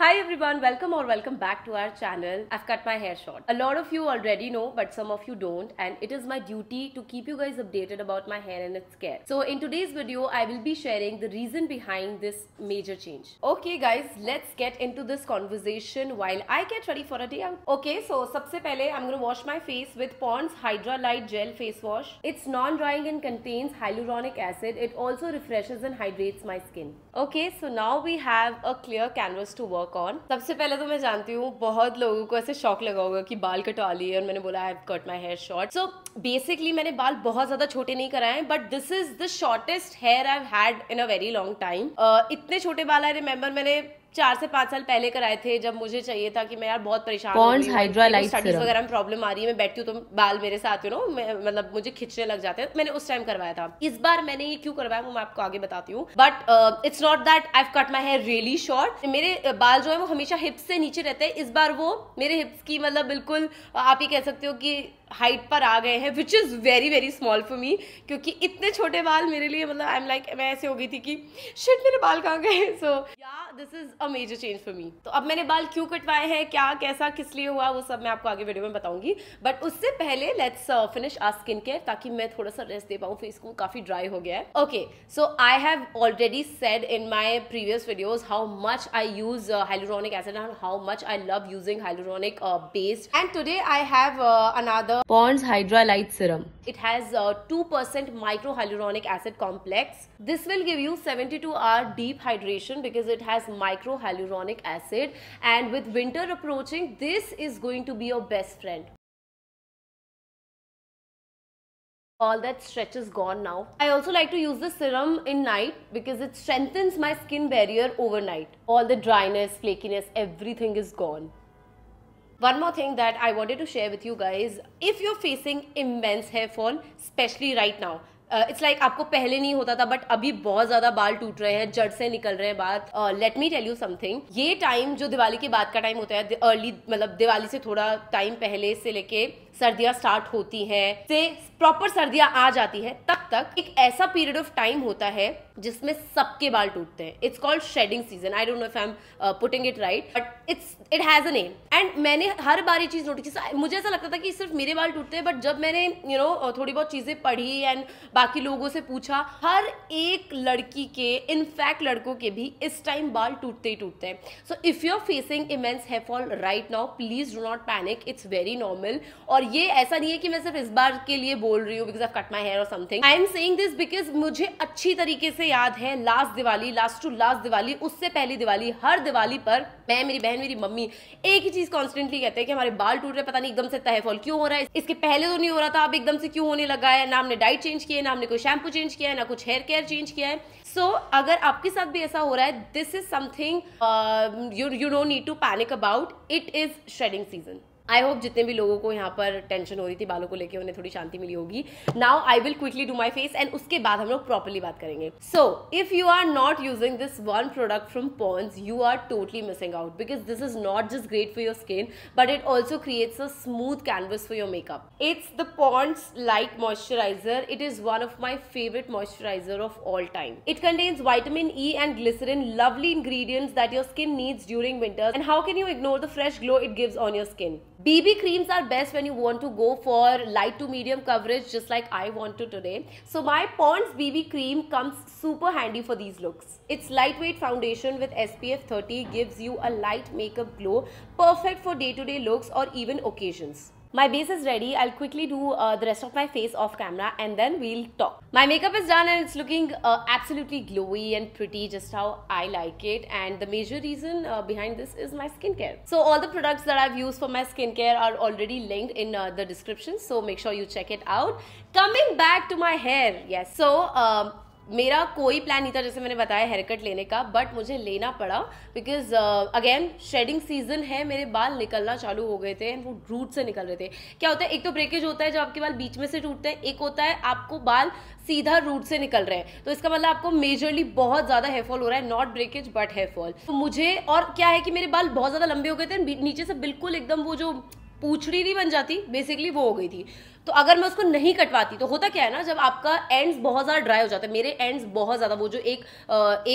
Hi everyone, welcome or welcome back to our channel. I've cut my hair short. A lot of you already know, but some of you don't and it is my duty to keep you guys updated about my hair and its care. So in today's video, I will be sharing the reason behind this major change. Okay guys, let's get into this conversation while I get ready for a day out. Okay, so of all, पहले I'm gonna wash my face with Pond's Hydra Light Gel Face Wash. It's non-drying and contains hyaluronic acid. It also refreshes and hydrates my skin. Okay, so now we have a clear canvas to work work on सबसे पहले तो मैं जानती हूँ बहुत लोगों को ऐसे शौक लगा होगा कि बाल कटवा लिए और मैंने बोला I cut my hair short so basically मैंने बाल बहुत ज़्यादा छोटे नहीं कराए but this is the shortest hair I had in a very long time इतने छोटे बाल आई रिमेंबर मैंने चार से पांच साल पहले कराए थे जब मुझे चाहिए था कि मैं यार बहुत परेशान स्टडीज वगैरह में प्रॉब्लम आ रही है मैं बैठती हूँ तो बाल मेरे साथ यू नो मतलब मुझे खींचने लग जाते हैं मैंने उस टाइम करवाया था इस बार मैंने ये क्यों करवाया वो मैं आपको आगे बताती हूँ but it's not that I cut my hair really short मेरे uh, बाल जो है वो हमेशा हिप्स से नीचे रहते हैं इस बार वो मेरे हिप्स की मतलब बिल्कुल uh, आप ही कह सकते हो कि हाइट पर आ गए हैं which is very very small for me क्योंकि इतने छोटे बाल मेरे लिए मतलब आई एम लाइक मैं ऐसे हो गई थी कि शिट मेरे बाल कहाँ गए so so, this is a major change for me तो अब मैंने बाल क्यों कटवाए हैं क्या कैसा किस लिए हुआ वो सब मैं आपको आगे वीडियो में बताऊंगी बट उससे पहले let's finish our skin care ताकि मैं थोड़ा सा रेस्ट दे पाऊँ फेस को काफी ड्राई हो गया है okay so I have already said in my previous videos how much I use hyaluronic acid and how much I love using hyaluronic based and today I have another Pond's hydralight serum two percent micro hyaluronic acid complex this will give you seventy two hour deep hydration because it has as microhyaluronic acid and with winter approaching this is going to be your best friend. all that stretch is gone now. I also like to use the serum in night because it strengthens my skin barrier overnight. All the dryness, flakiness, everything is gone. One more thing that I wanted to share with you guys, if you're facing immense hair fall, especially right now, it's uh, like आपको पहले नहीं होता था but अभी बहुत ज्यादा बाल टूट रहे हैं जड़ से निकल रहे हैं बात let me tell you something ये टाइम जो दिवाली के बाद का टाइम होता है अर्ली मतलब दिवाली से थोड़ा टाइम पहले से लेके सर्दियां स्टार्ट होती हैं से प्रॉपर सर्दियां आ जाती है तब तक एक ऐसा पीरियड ऑफ टाइम होता है जिसमें सबके बाल टूटते हैं it's called shedding season I don't know if I am putting it right but it's it has a name and मैंने हर बार ये चीज नोटिस मुझे ऐसा लगता था कि सिर्फ मेरे बाल टूटते हैं बट जब मैंने यू you नो know, थोड़ी बहुत चीजें पढ़ी एंड बाकी लोगों से पूछा हर एक लड़की के इनफैक्ट लड़कों के भी इस टाइम बाल टूटते ही टूटते हैं so if you are facing immense hairfall right now please do not panic it's very normal और ये ऐसा नहीं है कि मैं सिर्फ इस बार के लिए बोल रही हूँ because I cut my hair और something I am saying this because मुझे अच्छी तरीके से याद है last Diwali last to last Diwali उससे पहली दिवाली हर दिवाली पर मैं मेरी बहन मेरी मम्मी एक ही चीज कॉन्स्टेंटली कहते हैं कि हमारे बाल टूट रहे पता नहीं एकदम से तहफॉल क्यों हो रहा है इसके पहले तो नहीं हो रहा था अब एकदम से क्यों होने लगा है ना हमने डाइट चेंज किए ना हमने कोई शैम्पू चेंज किया है ना कुछ हेयर केयर चेंज किया है सो so, अगर आपके साथ भी ऐसा हो रहा है this is something you don't need to panic about it is shedding season I hope जितने भी लोगों को यहाँ पर टेंशन हो रही थी बालों को लेके उन्हें थोड़ी शांति मिली होगी now I will quickly do my face and उसके बाद हम लोग प्रॉपरली बात करेंगे so if you are not using this one product from Pond's you are totally missing out because this is not just great for your skin but it also creates a smooth canvas for your makeup it's the Pond's light moisturizer it is one of my favourite moisturizer of all time it contains vitamin E and glycerin lovely ingredients that your skin needs during winters and how can you ignore the fresh glow it gives on your skin BB creams are best when you want to go for light to medium coverage just like I want to today. So my Pond's BB cream comes super handy for these looks. Its lightweight foundation with SPF 30 gives you a light makeup glow perfect for day-to-day -day looks or even occasions. My base is ready. I'll quickly do uh, the rest of my face off camera and then we'll talk. My makeup is done and it's looking uh, absolutely glowy and pretty just how I like it. And the major reason uh, behind this is my skincare. So all the products that I've used for my skincare are already linked in uh, the description. So make sure you check it out. Coming back to my hair. Yes. So um, मेरा कोई plan नहीं था जैसे मैंने बताया hair cut लेने का but मुझे लेना पड़ा बिकॉज अगेन शेडिंग सीजन है मेरे बाल निकलना चालू हो गए थे एंड वो रूट से निकल रहे थे क्या होता है एक तो ब्रेकेज होता है जब आपके बाल बीच में से टूटते हैं एक होता है आपको बाल सीधा रूट से निकल रहे हैं तो इसका मतलब आपको मेजरली बहुत ज़्यादा हेयरफॉल हो रहा है नॉट ब्रेकेज बट हेयरफॉल तो मुझे और क्या है कि मेरे बाल बहुत ज़्यादा लंबे हो गए थे नीचे से बिल्कुल एकदम वो जो पूछड़ी नहीं बन जाती बेसिकली वो हो गई थी तो अगर मैं उसको नहीं कटवाती तो होता क्या है ना जब आपका एंड्स बहुत ज़्यादा ड्राई हो जाता है मेरे एंड्स बहुत ज़्यादा वो जो एक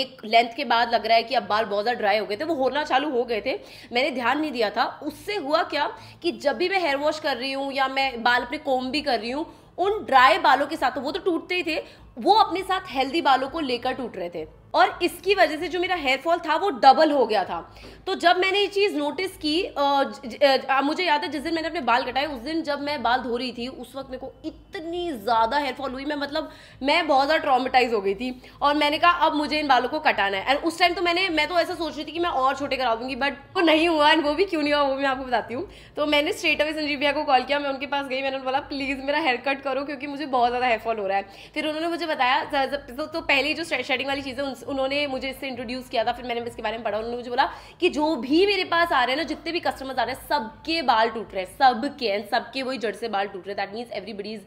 एक लेंथ के बाद लग रहा है कि अब बाल बहुत ज़्यादा ड्राई हो गए थे वो होना चालू हो गए थे मैंने ध्यान नहीं दिया था उससे हुआ क्या कि जब भी मैं हेयर वॉश कर रही हूँ या मैं बाल अपने कोम भी कर रही हूँ उन ड्राई बालों के साथ तो वो तो टूटते ही थे वो अपने साथ हेल्दी बालों को लेकर टूट रहे थे और इसकी वजह से जो मेरा हेयर फॉल था वो डबल हो गया था तो जब मैंने ये चीज़ नोटिस की ज, ज, आ, मुझे याद है जिस दिन मैंने अपने बाल कटाए उस दिन जब मैं बाल धो रही थी उस वक्त मेरे को इतनी ज़्यादा हेयर फॉल हुई मैं मतलब मैं बहुत ज़्यादा ट्रॉमेटाइज हो गई थी और मैंने कहा अब मुझे इन बालों को कटाना है एंड उस टाइम तो मैंने मैं तो ऐसा सोच रही थी कि मैं और छोटे करा दूंगी बट वो नहीं हुआ एंड वो भी क्यों नहीं हुआ वो मैं आपको बताती हूँ तो मैंने स्ट्रेट अवे संजीव भैया को कॉल किया मैं उनके पास गई मैंने बोला प्लीज़ मेरा हेयर कट करो क्योंकि मुझे बहुत ज़्यादा हेयर फॉल हो रहा है फिर उन्होंने मुझे बताया तो पहले जो शेडिंग वाली चीज़ें उस उन्होंने मुझे इससे इंट्रोड्यूस किया था फिर मैंने इसके बारे में पढ़ा उन्होंने मुझे बोला कि जो भी मेरे पास आ रहे हैं ना जितने भी कस्टमर्स आ रहे हैं सबके बाल टूट रहे हैं सबके एंड सबके वही जड़ से बाल टूट रहे हैं that means everybody is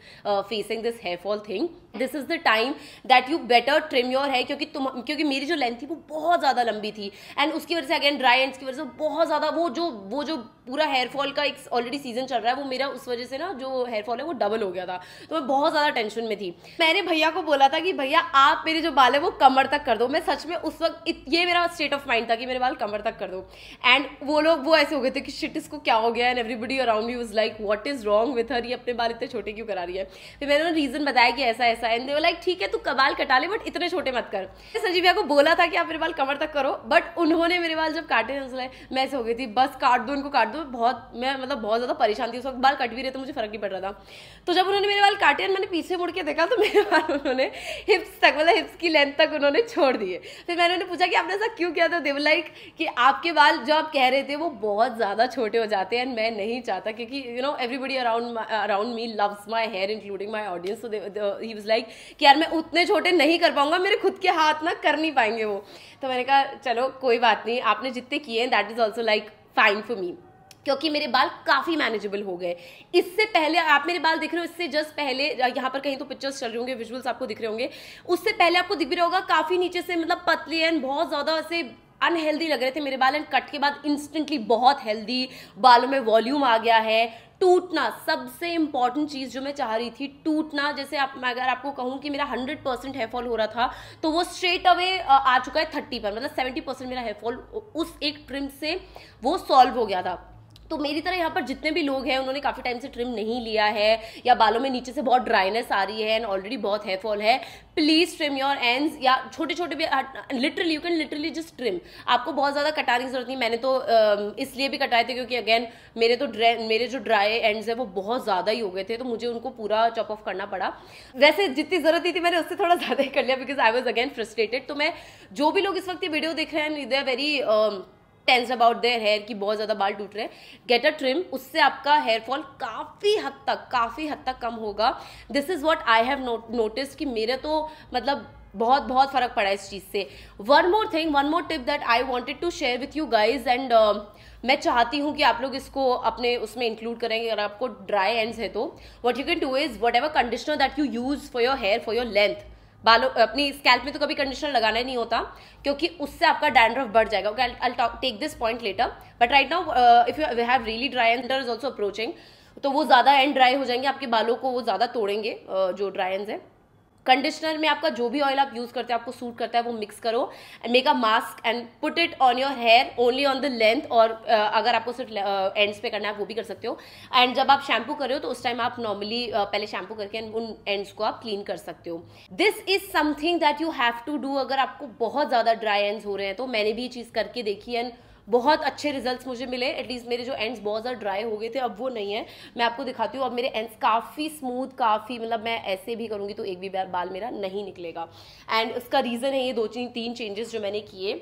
facing this hair fall thing this is the time that you better trim your है क्योंकि तुम क्योंकि मेरी जो लेंथ थी वो बहुत ज़्यादा लंबी थी एंड उसकी वजह से अगेन ड्राई एंड की वजह से बहुत ज़्यादा वो जो वो जो पूरा हेयर फॉल का एक ऑलरेडी सीजन चल रहा है वो मेरा उस वजह से ना जो हेयर फॉल है वो डबल हो गया था तो मैं बहुत ज़्यादा टेंशन में थी मैंने भैया को बोला था कि भैया आप मेरे जो बाल है वो कमर तक कर दो मैं सच में उस वक्त ये मेरा स्टेट ऑफ माइंड था कि मेरे बाल कमर तक कर दो एंड वो लोग वो ऐसे हो गए थे कि शिट इसको क्या हो गया and everybody around you is like what is wrong with her ये अपने बाल इतने छोटे क्यों करा रही है फिर मैंने रीज़न बताया कि ऐसा ऐसा एंड दे लाइक ठीक है तू कबाल कटा ले बट इतने छोटे मत कर संजीव भैया को बोला था कि आप मेरे बाल कमर तक करो बट उन्होंने मेरे बाल जब काटे मैं ऐसे हो गई थी बस काट दो उनको काट दूँ तो बहुत मैं मतलब बहुत ज़्यादा परेशान थी उस वक्त बाल कट भी रहे थे मुझे फ़र्क नहीं पड़ रहा था तो जब उन्होंने मेरे बाल काटे और मैंने पीछे मुड़ के देखा तो मेरे बाल उन्होंने हिप्स तक मतलब हिप्स की लेंथ तक उन्होंने छोड़ दिए फिर मैंने उन्हें पूछा कि आपने ऐसा क्यों किया था देव लाइक कि आपके बाल जो आप कह रहे थे वो बहुत ज़्यादा छोटे हो जाते हैं एंड मैं नहीं चाहता क्योंकि you know everybody around around me loves my hair including my audience he was like कि यार मैं उतने छोटे नहीं कर पाऊंगा मेरे खुद के हाथ ना कर नहीं पाएंगे वो तो मैंने कहा चलो कोई बात नहीं आपने जितने किए हैं that is also like fine for me क्योंकि मेरे बाल काफ़ी मैनेजेबल हो गए इससे पहले आप मेरे बाल दिख रहे हो इससे जस्ट पहले यहाँ पर कहीं तो पिक्चर्स चल रहे होंगे विजुअल्स आपको दिख रहे होंगे उससे पहले आपको दिख भी रहा होगा काफ़ी नीचे से मतलब पतले एंड बहुत ज़्यादा ऐसे अनहेल्दी लग रहे थे मेरे बाल एंड कट के बाद इंस्टेंटली बहुत हेल्दी बालों में वॉल्यूम आ गया है टूटना सबसे इंपॉर्टेंट चीज़ जो मैं चाह रही थी टूटना जैसे आप मैं अगर आपको कहूँ कि मेरा 100 परसेंट हेयरफॉल हो रहा था तो वो स्ट्रेट अवे आ चुका है 30 पर मतलब 70 परसेंट मेरा हेयरफॉल उस एक ट्रिम से वो सॉल्व हो गया था तो मेरी तरह यहाँ पर जितने भी लोग हैं उन्होंने काफ़ी टाइम से ट्रिम नहीं लिया है या बालों में नीचे से बहुत ड्राइनेस आ रही है एंड ऑलरेडी बहुत हेयर फॉल है प्लीज़ ट्रिम योर एंड या छोटे छोटे भी literally you can literally just trim आपको बहुत ज़्यादा कटाने की जरूरत नहीं मैंने तो इसलिए भी कटाए थे क्योंकि अगेन मेरे तो ड्रे मेरे जो ड्राई एंड्स है वो बहुत ज़्यादा ही हो गए थे तो मुझे उनको पूरा चॉप ऑफ करना पड़ा वैसे जितनी ज़रूरत थी मैंने उससे थोड़ा ज़्यादा ही कर लिया because I was again frustrated तो मैं जो भी लोग इस वक्त ये वीडियो देख रहे हैं they are very tense about their hair की बहुत ज़्यादा बाल टूट रहे हैं गेट अ ट्रिम उससे आपका हेयर फॉल काफ़ी हद तक काफ़ी हद तक कम होगा this is what I have notice कि मेरे तो मतलब बहुत बहुत फ़र्क पड़ा इस चीज़ से one more thing one more tip that I wanted to share with you guys and मैं चाहती हूँ कि आप लोग इसको अपने उसमें इंक्लूड करेंगे अगर आपको ड्राई एंड्स है तो what you can do is whatever conditioner that you use for your hair for your length बालों अपनी स्कैल्प में तो कभी कंडीशनर लगाना ही नहीं होता क्योंकि उससे आपका डैंड्रफ बढ़ जाएगा okay I take this point later but right now if you have really dry end is also approaching तो वो ज़्यादा एंड ड्राई हो जाएंगे आपके बालों को वो ज़्यादा तोड़ेंगे uh, जो ड्राई एंड हैं कंडीशनर में आपका जो भी ऑयल आप यूज करते हैं आपको सूट करता है वो मिक्स करो and make a mask and put it on your hair only on the length और uh, अगर आपको सिर्फ एंड्स uh, पे करना है वो भी कर सकते हो एंड जब आप शैम्पू कर रहे हो तो उस टाइम आप नॉर्मली uh, पहले शैम्पू करके उन एंड्स को आप क्लीन कर सकते हो this is something that you have to do अगर आपको बहुत ज़्यादा ड्राई एंड्स हो रहे हैं तो मैंने भी ये चीज़ करके देखी एंड बहुत अच्छे रिजल्ट्स मुझे मिले एटलीस्ट मेरे जो एंड्स बहुत ज़्यादा ड्राई हो गए थे अब वो नहीं है मैं आपको दिखाती हूँ अब मेरे एंड्स काफ़ी स्मूथ काफ़ी मतलब मैं ऐसे भी करूँगी तो एक भी बाल मेरा नहीं निकलेगा एंड उसका रीज़न है ये दो तीन तीन चेंजेस जो मैंने किए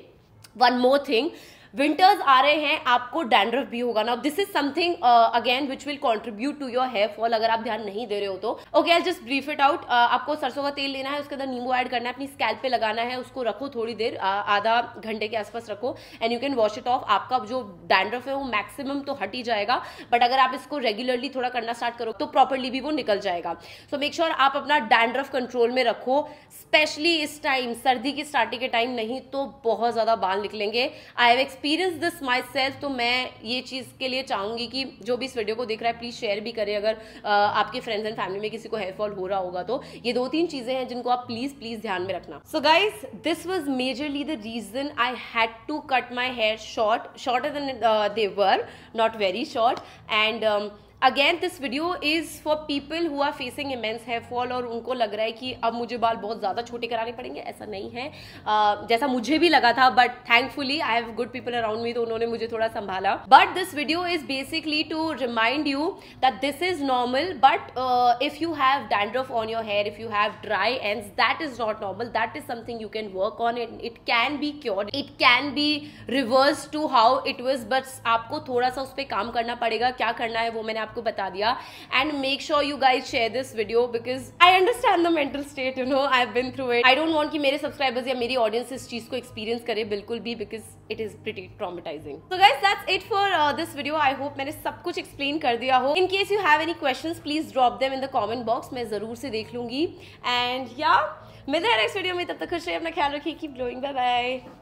वन मोर थिंग विंटर्स आ रहे हैं आपको डैंड्रफ भी होगा ना this is something again which will contribute to your hair fall अगर आप ध्यान नहीं दे रहे हो तो okay I just brief it out आपको सरसों का तेल लेना है उसके अंदर नींबू एड करना है अपनी स्कैल पे लगाना है उसको रखो थोड़ी देर uh, आधा घंटे के आसपास रखो and you can wash it off आपका जो डैंड्रफ है वो मैक्सिमम तो हट ही जाएगा बट अगर आप इसको रेगुलरली थोड़ा करना स्टार्ट करो तो प्रॉपरली भी वो निकल जाएगा सो मेक श्योर आप अपना डैंड्रफ कंट्रोल में रखो स्पेशली इस टाइम सर्दी की स्टार्टिंग के टाइम नहीं तो बहुत ज़्यादा बाल निकलेंगे I have experience this myself तो मैं ये चीज़ के लिए चाहूँगी कि जो भी इस वीडियो को देख रहा है प्लीज़ शेयर भी करें अगर आपके फ्रेंड्स एंड फैमिली में किसी को हेयरफॉल हो रहा होगा तो ये दो तीन चीज़ें हैं जिनको आप प्लीज़ प्लीज़ ध्यान में रखना so guys this was majorly the reason I had to cut my hair short shorter than ever not very short and again this video is for people who are facing immense hair fall और उनको लग रहा है कि अब मुझे बाल बहुत ज़्यादा छोटे कराने पड़ेंगे ऐसा नहीं है uh, जैसा मुझे भी लगा था but thankfully I have good people around me तो उन्होंने मुझे थोड़ा संभाला but this video is basically to remind you that this is normal but if you have dandruff on your hair if you have dry end that is not normal that is something you can work on it it can be cure it can be reverse to how it was but आपको थोड़ा सा उस पर काम करना पड़ेगा क्या करना है वो मैंने आप आपको बता दिया and make sure you guys share this video because I understand the mental state you know I been through it I don't want कि मेरे सब्सक्राइबर्स या मेरी ऑडियंस इस चीज़ को एक्सपीरियंस करे बिल्कुल भी because it is pretty traumatizing so guys that's it for this video I hope मैंने सब कुछ एक्सप्लेन कर दिया हो in case you have any question please drop them in the comment box मैं जरूर से देख लूंगी एंड या मिलते हैं नेक्स्ट वीडियो में तब तक खुश रहे अपना ख्याल रखिए कीप ग्लोइंग बाय बाय